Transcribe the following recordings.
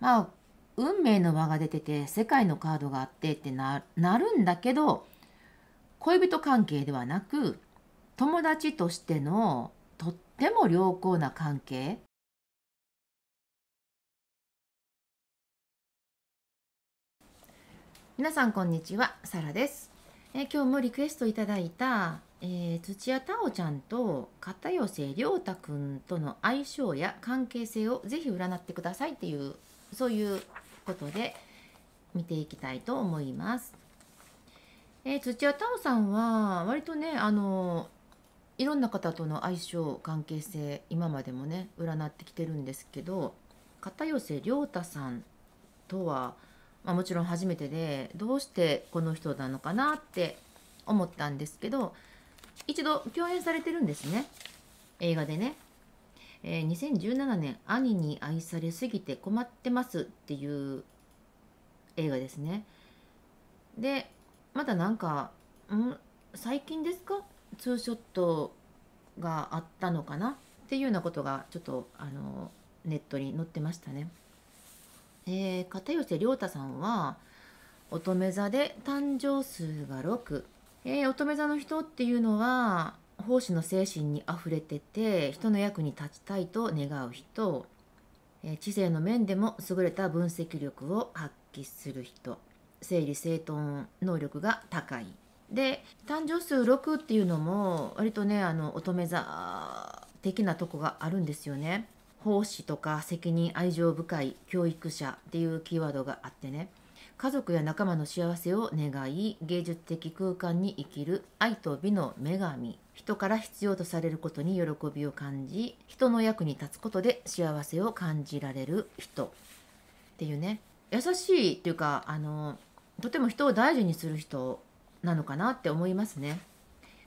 まあ運命の輪が出てて世界のカードがあってってなるんだけど恋人関係ではなく友達としてのとっても良好な関係皆さんこんにちはサラです、え今日もリクエストいただいた、えー、土屋太鳳ちゃんと片寄涼太くんとの相性や関係性をぜひ占ってくださいっていうそういうことで見ていきたいと思います。えー、土屋太鳳さんは割とねあのいろんな方との相性関係性今までもね占ってきてるんですけど片寄涼太さんとは、まあ、もちろん初めてでどうしてこの人なのかなって思ったんですけど一度共演されてるんですね映画でね。えー、2017年「兄に愛されすぎて困ってます」っていう映画ですねでまだなんかん最近ですかツーショットがあったのかなっていうようなことがちょっとあのネットに載ってましたね。えー、片寄涼太さんは乙女座で誕生数が6、えー、乙女座の人っていうのは奉仕の精神にあふれてて人の役に立ちたいと願う人知性の面でも優れた分析力を発揮する人整理整頓能力が高いで誕生数6っていうのも割とねあの乙女座的なとこがあるんですよね。奉仕とか責任愛情深い教育者っていうキーワードがあってね家族や仲間の幸せを願い芸術的空間に生きる愛と美の女神人から必要とされることに喜びを感じ人の役に立つことで幸せを感じられる人っていうね優しいっていうかあのとても人を大事にする人なのかなって思いますね。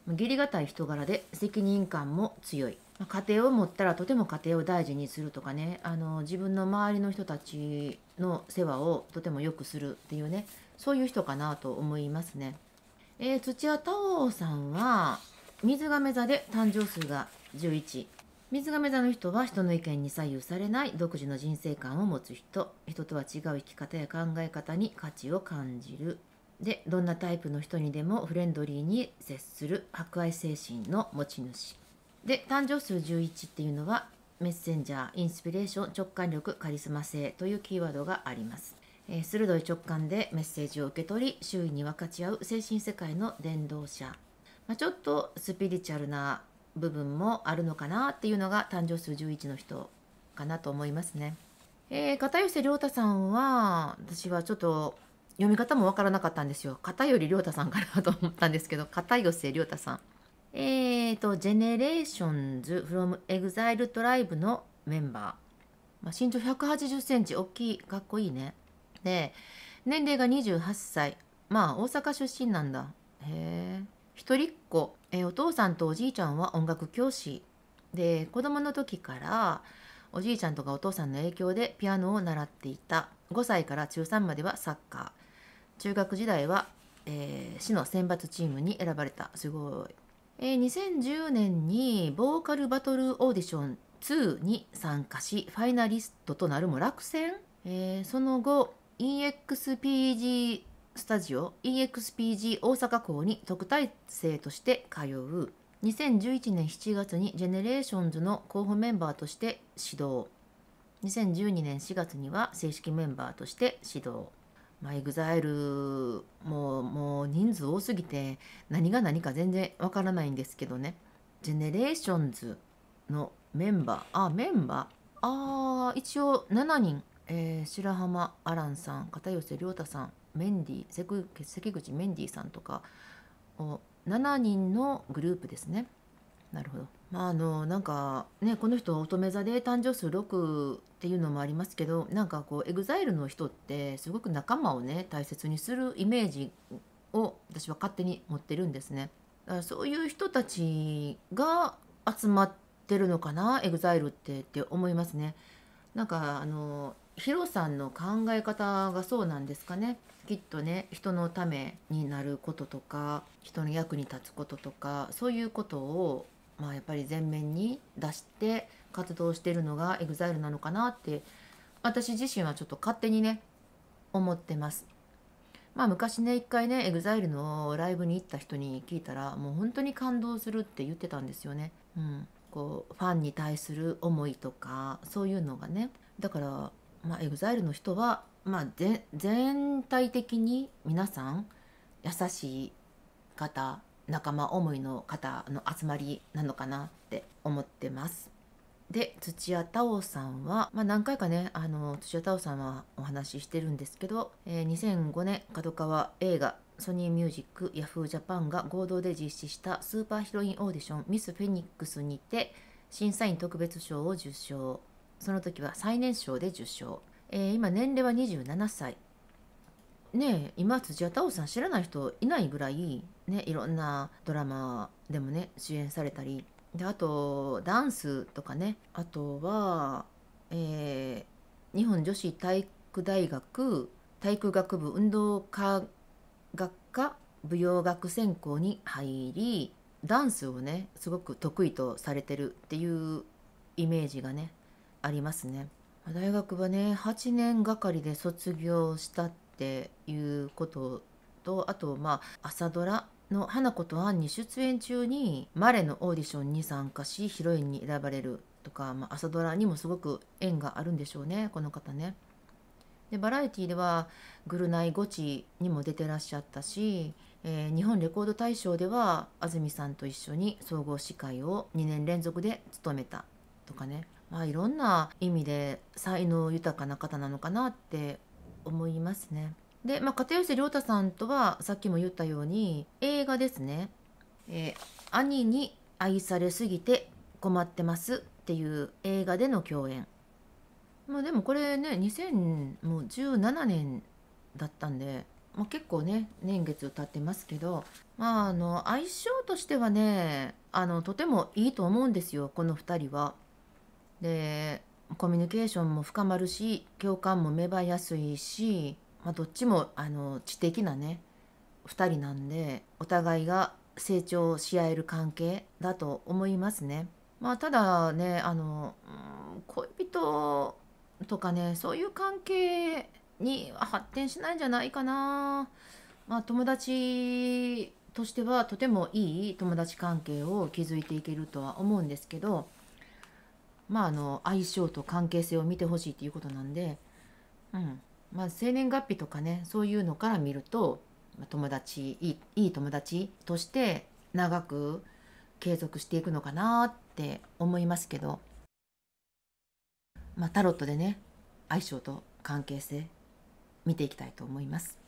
義理がたい人柄で責任感も強い家庭を持ったらとても家庭を大事にするとかねあの自分の周りの人たちの世話をとてもよくするっていうねそういう人かなと思いますね。えー、土屋太鳳さんは水亀座で誕生数が11水亀座の人は人の意見に左右されない独自の人生観を持つ人人とは違う生き方や考え方に価値を感じるでどんなタイプの人にでもフレンドリーに接する博愛精神の持ち主で誕生数11っていうのはメッセンジャー、インスピレーション、直感力、カリスマ性というキーワードがあります。えー、鋭い直感でメッセージを受け取り、周囲に分かち合う精神世界の伝道者。まあ、ちょっとスピリチュアルな部分もあるのかなっていうのが誕生数11の人かなと思いますね。えー、片寄涼太さんは私はちょっと読み方もわからなかったんですよ。片寄涼太さんかなと思ったんですけど片寄涼太さん。えっ、ー、と、ジェネレーションズフロムエグザイルトライブのメンバー。まあ、身長180センチ、大きい、かっこいいね。で、年齢が28歳。まあ、大阪出身なんだ。へえ。一人っ子、えー、お父さんとおじいちゃんは音楽教師。で、子供の時から、おじいちゃんとかお父さんの影響でピアノを習っていた。5歳から中3まではサッカー。中学時代は、えー、市の選抜チームに選ばれた。すごい。えー、2010年にボーカルバトルオーディション2に参加しファイナリストとなるも落選、えー、その後 EXPG スタジオ EXPG 大阪校に特待生として通う2011年7月にジェネレーションズの候補メンバーとして指導2012年4月には正式メンバーとして指導まあ、e x i l もうもう人数多すぎて何が何か全然わからないんですけどねジェネレーションズのメンバーあメンバーあー一応7人、えー、白浜アランさん片寄涼太さんメンディー関口メンディーさんとかを7人のグループですねなるほどまあ、あのなんかねこの人乙女座で誕生数6っていうのもありますけどなんかこうエグザイルの人ってすごく仲間をね大切にするイメージを私は勝手に持ってるんですね。だからそういう人たちが集まってるのかなエグザイルってって思いますね。なんかあのヒロさんの考え方がそうなんですかねきっとね人のためになることとか人の役に立つこととかそういうことをまあ、やっぱり前面に出して活動してるのが EXILE なのかなって私自身はちょっと勝手にね思ってます。まあ昔ね一回ね EXILE のライブに行った人に聞いたらもう本当に感動するって言ってたんですよね。うん、こうファンに対する思いとかそういうのがねだから、まあ、EXILE の人は、まあ、全体的に皆さん優しい方仲間思いの方の集まりなのかなって思ってます。で土屋太鳳さんは、まあ、何回かねあの土屋太鳳さんはお話ししてるんですけど、えー、2005年角川映画ソニーミュージックヤフージャパンが合同で実施したスーパーヒロインオーディションミス・フェニックスにて審査員特別賞を受賞その時は最年少で受賞、えー、今年齢は27歳ね今土屋太鳳さん知らない人いないぐらい、ね、いろんなドラマでもね主演されたりであとダンスとかねあとは、えー、日本女子体育大学体育学部運動科学科舞踊学専攻に入りダンスをねすごく得意とされてるっていうイメージがねありますね。大学はね8年がかりで卒業したっっていうこととあとまあ朝ドラの花子とアンに出演中にマレのオーディションに参加しヒロインに選ばれるとか、まあ、朝ドラにもすごく縁があるんでしょうねこの方ね。でバラエティーでは「ぐるナイゴチ」にも出てらっしゃったし、えー、日本レコード大賞では安住さんと一緒に総合司会を2年連続で務めたとかね、まあ、いろんな意味で才能豊かな方なのかなって思いますね。で、まあ、片寄涼太さんとはさっきも言ったように映画ですね、えー、兄に愛されすぎて困ってます」っていう映画での共演。まあ、でもこれね2017年だったんで、まあ、結構ね年月経ってますけど、まあ、あの相性としてはねあのとてもいいと思うんですよこの2人は。でコミュニケーションも深まるし共感も芽生えやすいし、まあ、どっちもあの知的なね2人なんでお互いが成長し合える関係だと思いますね。まあ、ただねあの、うん、恋人とかねそういう関係に発展しないんじゃないかな。まあ、友達としてはとてもいい友達関係を築いていけるとは思うんですけどまあ、あの相性と関係性を見てほしいということなんで、うんまあ、生年月日とかねそういうのから見ると、友達いいいい友達として長く継続していくのかなって思いますけど、まあ、タロットでね相性と関係性見ていきたいと思います。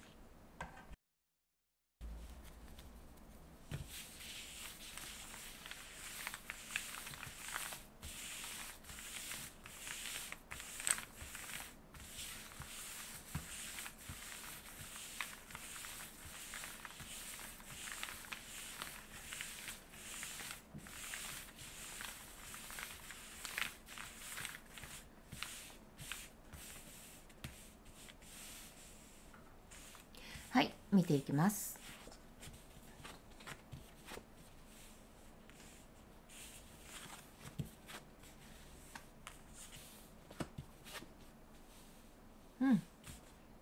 見ていきます。うん、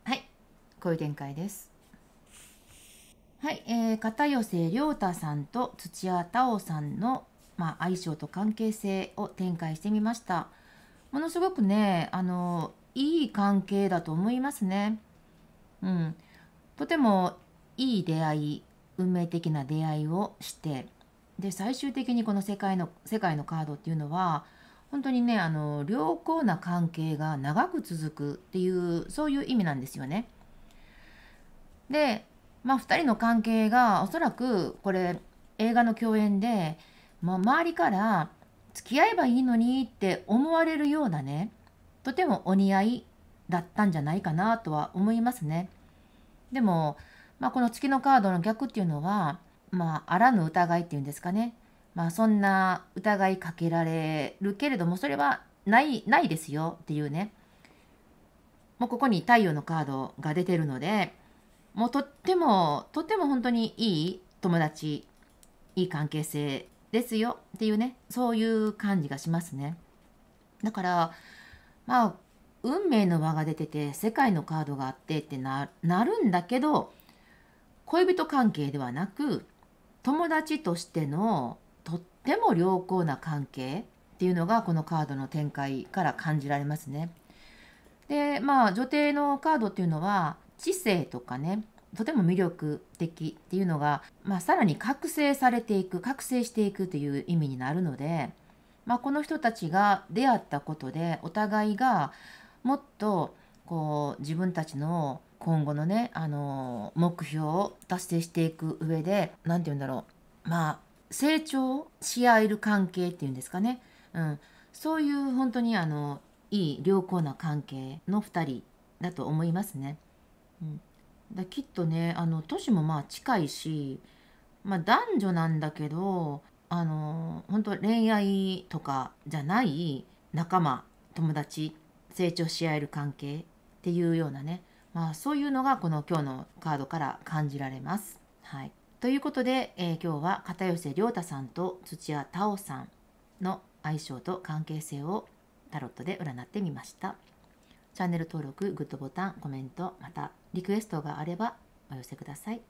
はいこういう展開です。はい、えー、片寄涼太さんと土屋太鳳さんの、まあ、相性と関係性を展開してみました。ものすごくねあのいい関係だと思いますね。うん、とてもいい出会い運命的な出会いをしてで最終的にこの世界の世界のカードっていうのは本当にねあの良好な関係が長く続くっていうそういう意味なんですよね。で、まあ、2人の関係がおそらくこれ映画の共演で、まあ、周りから付き合えばいいのにって思われるようなねとてもお似合いだったんじゃないかなとは思いますね。でも、まあ、この月のカードの逆っていうのは、まあ、あらぬ疑いっていうんですかね、まあ、そんな疑いかけられるけれどもそれはないないですよっていうねもうここに太陽のカードが出てるのでもうとってもとっても本当にいい友達いい関係性ですよっていうねそういう感じがしますねだからまあ運命の輪が出てて世界のカードがあってってなるんだけど恋人関係ではなく友達としてのとっても良好な関係っていうのがこのカードの展開から感じられますね。でまあ女帝のカードっていうのは知性とかねとても魅力的っていうのが、まあ、さらに覚醒されていく覚醒していくという意味になるので、まあ、この人たちが出会ったことでお互いがもっとこう自分たちの今後のね、あの目標を達成していく上で何て言うんだろうまあ成長し合える関係っていうんですかね、うん、そういう本当にあのいい良好な関係の2人だと思いますね。うん、だきっとねあの年もまあ近いし、まあ、男女なんだけどあの本当恋愛とかじゃない仲間友達成長し合える関係っていうようなね、まあ、そういうのがこの今日のカードから感じられます。はい、ということで、えー、今日は片寄涼太さんと土屋太鳳さんの相性と関係性をタロットで占ってみました。チャンネル登録、グッドボタン、コメント、またリクエストがあればお寄せください。